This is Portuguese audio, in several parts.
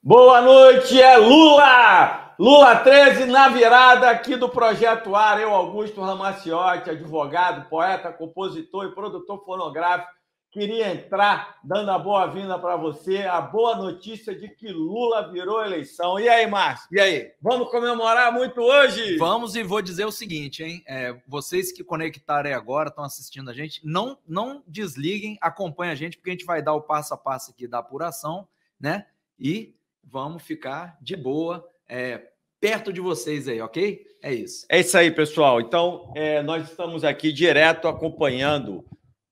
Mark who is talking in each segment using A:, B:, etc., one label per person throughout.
A: Boa noite, é Lula! Lula 13 na virada aqui do Projeto Ar. Eu, Augusto Ramaciotti, advogado, poeta, compositor e produtor fonográfico, queria entrar dando a boa-vinda para você, a boa notícia de que Lula virou eleição. E aí, Márcio? E aí? Vamos comemorar muito hoje?
B: Vamos e vou dizer o seguinte, hein? É, vocês que conectarem agora, estão assistindo a gente, não, não desliguem, acompanhem a gente, porque a gente vai dar o passo a passo aqui da apuração, né? E vamos ficar de boa
A: é, perto de vocês aí, ok? É isso. É isso aí, pessoal. Então, é, nós estamos aqui direto acompanhando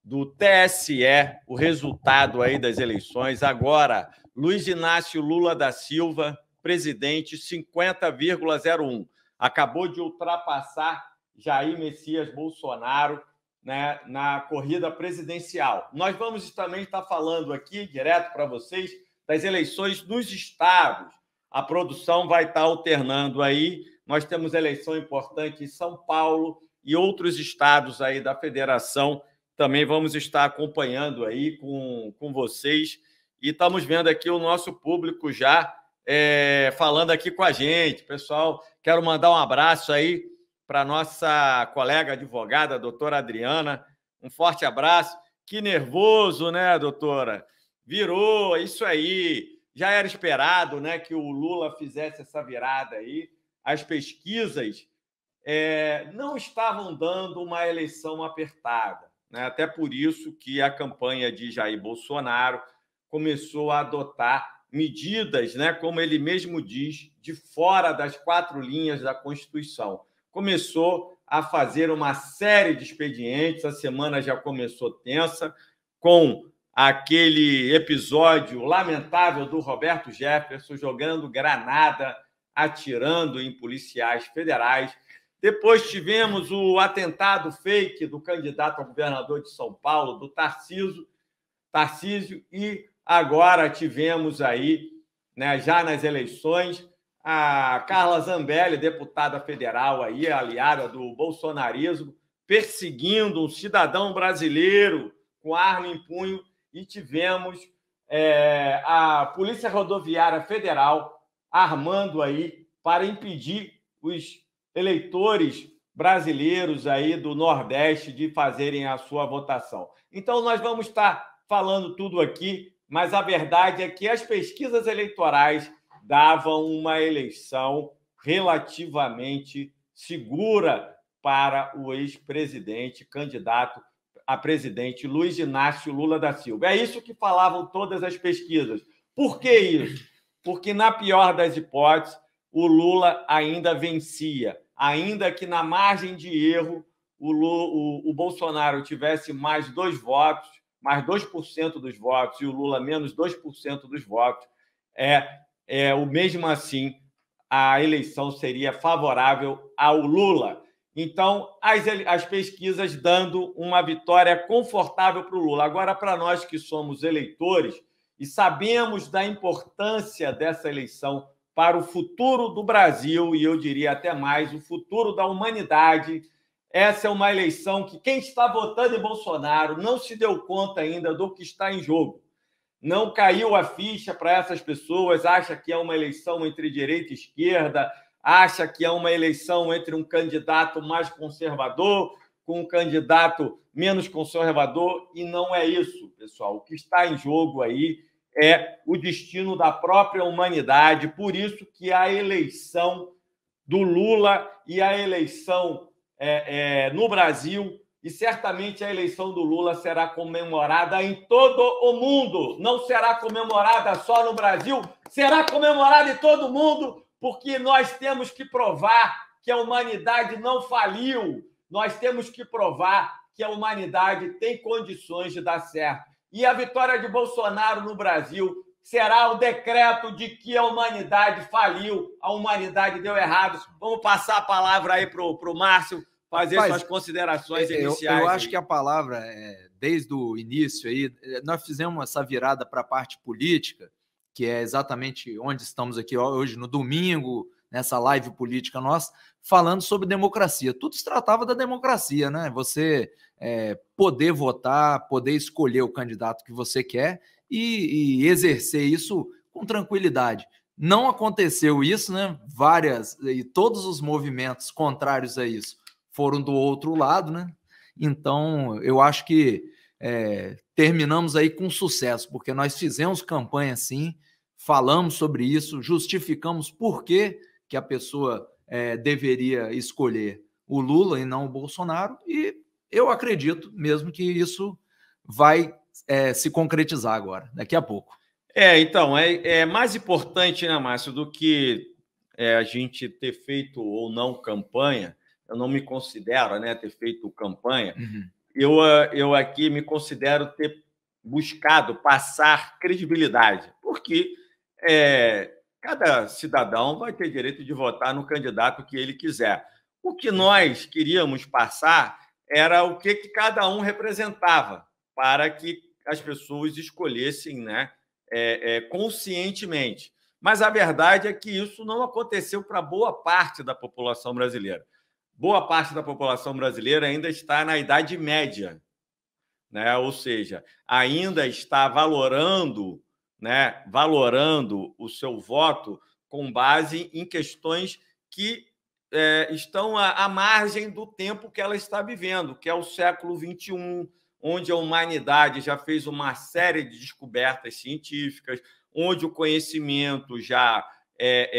A: do TSE o resultado aí das eleições. Agora, Luiz Inácio Lula da Silva, presidente, 50,01. Acabou de ultrapassar Jair Messias Bolsonaro né, na corrida presidencial. Nós vamos também estar falando aqui direto para vocês das eleições nos estados. A produção vai estar alternando aí. Nós temos eleição importante em São Paulo e outros estados aí da federação. Também vamos estar acompanhando aí com, com vocês. E estamos vendo aqui o nosso público já é, falando aqui com a gente. Pessoal, quero mandar um abraço aí para nossa colega advogada, doutora Adriana. Um forte abraço. Que nervoso, né, doutora? Virou, é isso aí. Já era esperado né, que o Lula fizesse essa virada aí. As pesquisas é, não estavam dando uma eleição apertada. Né? Até por isso que a campanha de Jair Bolsonaro começou a adotar medidas, né, como ele mesmo diz, de fora das quatro linhas da Constituição. Começou a fazer uma série de expedientes, a semana já começou tensa, com aquele episódio lamentável do Roberto Jefferson jogando granada, atirando em policiais federais. Depois tivemos o atentado fake do candidato a governador de São Paulo, do Tarciso, Tarcísio, e agora tivemos aí, né, já nas eleições, a Carla Zambelli, deputada federal aí, aliada do bolsonarismo, perseguindo um cidadão brasileiro com arma em punho e tivemos é, a Polícia Rodoviária Federal armando aí para impedir os eleitores brasileiros aí do Nordeste de fazerem a sua votação. Então nós vamos estar falando tudo aqui, mas a verdade é que as pesquisas eleitorais davam uma eleição relativamente segura para o ex-presidente candidato a presidente Luiz Inácio Lula da Silva. É isso que falavam todas as pesquisas. Por que isso? Porque, na pior das hipóteses, o Lula ainda vencia. Ainda que na margem de erro o, Lula, o, o Bolsonaro tivesse mais dois votos, mais 2% dos votos, e o Lula menos 2% dos votos, é, é o mesmo assim a eleição seria favorável ao Lula. Então, as, as pesquisas dando uma vitória confortável para o Lula. Agora, para nós que somos eleitores e sabemos da importância dessa eleição para o futuro do Brasil, e eu diria até mais, o futuro da humanidade, essa é uma eleição que quem está votando em Bolsonaro não se deu conta ainda do que está em jogo. Não caiu a ficha para essas pessoas, acha que é uma eleição entre direita e esquerda, acha que é uma eleição entre um candidato mais conservador com um candidato menos conservador, e não é isso, pessoal. O que está em jogo aí é o destino da própria humanidade, por isso que a eleição do Lula e a eleição é, é, no Brasil, e certamente a eleição do Lula será comemorada em todo o mundo, não será comemorada só no Brasil, será comemorada em todo o mundo, porque nós temos que provar que a humanidade não faliu, nós temos que provar que a humanidade tem condições de dar certo. E a vitória de Bolsonaro no Brasil será o decreto de que a humanidade faliu, a humanidade deu errado. Vamos passar a palavra aí para o Márcio fazer Mas, suas considerações é, eu, iniciais. Eu, acho que a
B: palavra, é, desde o início aí, nós fizemos essa virada para a parte política que é exatamente onde estamos aqui hoje, no domingo, nessa live política nossa, falando sobre democracia. Tudo se tratava da democracia, né? Você é, poder votar, poder escolher o candidato que você quer e, e exercer isso com tranquilidade. Não aconteceu isso, né? Várias e todos os movimentos contrários a isso foram do outro lado, né? Então, eu acho que é, terminamos aí com sucesso, porque nós fizemos campanha assim falamos sobre isso, justificamos por que, que a pessoa é, deveria escolher o Lula e não o Bolsonaro, e eu acredito mesmo que isso vai é, se concretizar agora, daqui a pouco.
A: É, então, é, é mais importante, né, Márcio, do que é, a gente ter feito ou não campanha, eu não me considero né, ter feito campanha, uhum. eu, é, eu aqui me considero ter buscado passar credibilidade, porque é, cada cidadão vai ter direito de votar no candidato que ele quiser. O que nós queríamos passar era o que, que cada um representava, para que as pessoas escolhessem né, é, é, conscientemente. Mas a verdade é que isso não aconteceu para boa parte da população brasileira. Boa parte da população brasileira ainda está na idade média, né? ou seja, ainda está valorando né, valorando o seu voto com base em questões que é, estão à, à, margem do tempo que ela está vivendo, que é o século XXI, onde a humanidade já fez uma série de descobertas científicas, onde o conhecimento já é,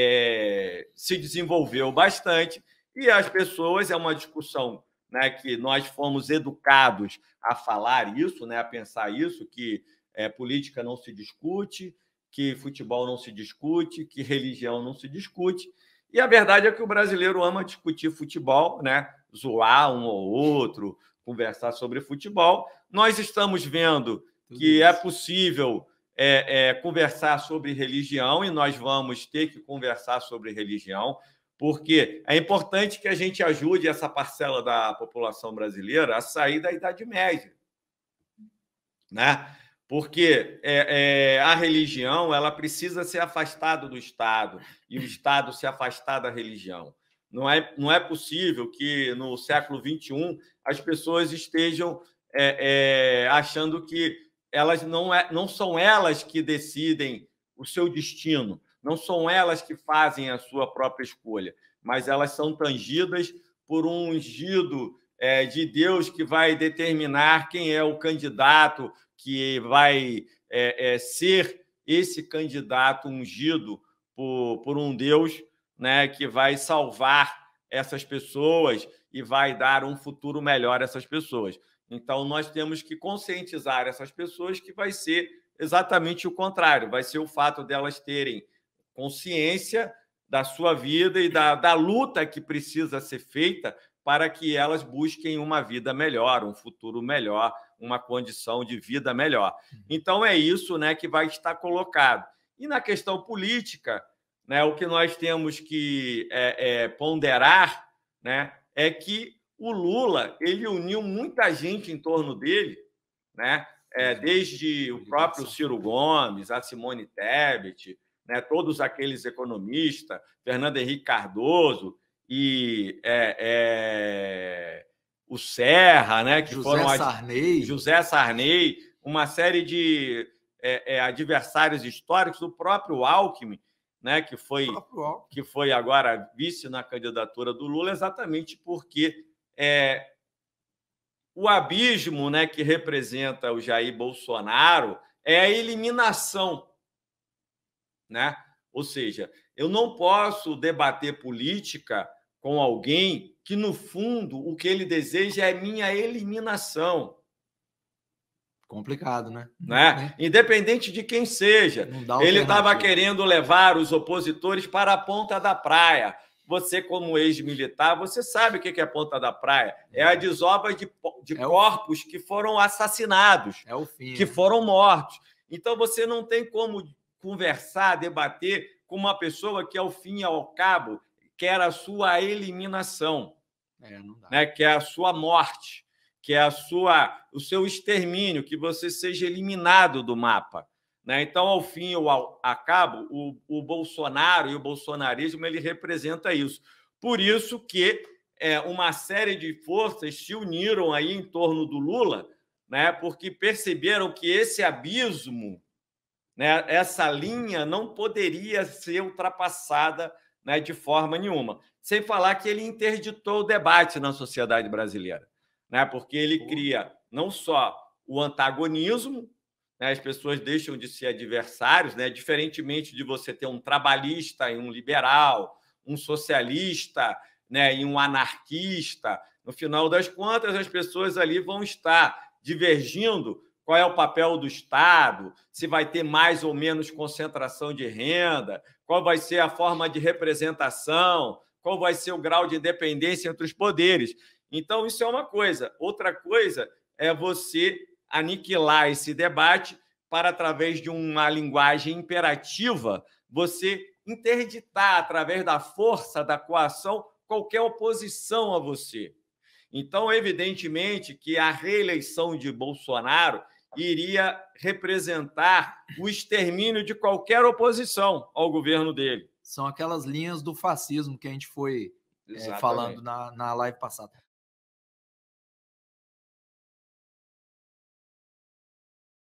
A: é, se desenvolveu bastante, e as pessoas, é uma discussão né, que nós fomos educados a falar isso, né, a pensar isso, que é, política não se discute, que futebol não se discute, que religião não se discute. E a verdade é que o brasileiro ama discutir futebol, né? zoar um ou outro, conversar sobre futebol. Nós estamos vendo que é possível é, é, conversar sobre religião e nós vamos ter que conversar sobre religião, porque é importante que a gente ajude essa parcela da população brasileira a sair da Idade Média. Né? porque é, é, a religião ela precisa ser afastada do Estado e o Estado se afastar da religião. Não é, não é possível que no século XXI as pessoas estejam é, é, achando que elas não, é, não são elas que decidem o seu destino, não são elas que fazem a sua própria escolha, mas elas são tangidas por um ungido é, de Deus que vai determinar quem é o candidato que vai é, é, ser esse candidato ungido por, por um Deus né, que vai salvar essas pessoas e vai dar um futuro melhor a essas pessoas. Então, nós temos que conscientizar essas pessoas que vai ser exatamente o contrário, vai ser o fato delas terem consciência da sua vida e da, da luta que precisa ser feita para que elas busquem uma vida melhor, um futuro melhor, uma condição de vida melhor. Uhum. Então é isso, né, que vai estar colocado. E na questão política, né, o que nós temos que é, é, ponderar, né, é que o Lula ele uniu muita gente em torno dele, né, é, desde né, o próprio Ciro Gomes, a Simone Tebet, né, todos aqueles economistas, Fernando Henrique Cardoso, e é, é, o Serra, né? Que José foram Sarney. José Sarney, uma série de é, é, adversários históricos, do próprio Alckmin, né? Que foi, que foi agora vice na candidatura do Lula, exatamente porque o abismo né, que representa o Jair Bolsonaro é a eliminação. Né? Ou seja, eu não posso debater política com alguém que, no fundo, o que ele deseja é minha eliminação. Complicado, né? né? Independente de quem seja, ele estava querendo levar os opositores para a ponta da praia. Você, como ex-militar, você sabe o que é a ponta da praia. É a é. desova de, de é corpos o... que foram assassinados, é fim, que né? foram mortos. Então, você não tem como conversar, debater com uma pessoa que, ao fim e ao cabo, quer a sua eliminação, é, né? quer a sua morte, quer a sua, o seu extermínio, que você seja eliminado do mapa. Né? Então, ao fim ou ao, a cabo, o, o Bolsonaro e o bolsonarismo ele representa isso. Por isso que é, uma série de forças se uniram aí em torno do Lula, né? Porque perceberam que esse abismo, né? Essa linha não poderia ser ultrapassada né, de forma nenhuma. Sem falar que ele interditou o debate na sociedade brasileira, né, porque ele cria não só o antagonismo, né, as pessoas deixam de ser adversários, né, diferentemente de você ter um trabalhista e um liberal, um socialista né, e um anarquista. No final das contas, as pessoas ali vão estar divergindo qual é o papel do Estado, se vai ter mais ou menos concentração de renda, qual vai ser a forma de representação, qual vai ser o grau de independência entre os poderes. Então, isso é uma coisa. Outra coisa é você aniquilar esse debate para, através de uma linguagem imperativa, você interditar, através da força, da coação, qualquer oposição a você. Então, evidentemente que a reeleição de Bolsonaro iria representar o extermínio de qualquer oposição ao governo dele. São aquelas linhas do fascismo que a gente foi é, falando na, na live passada.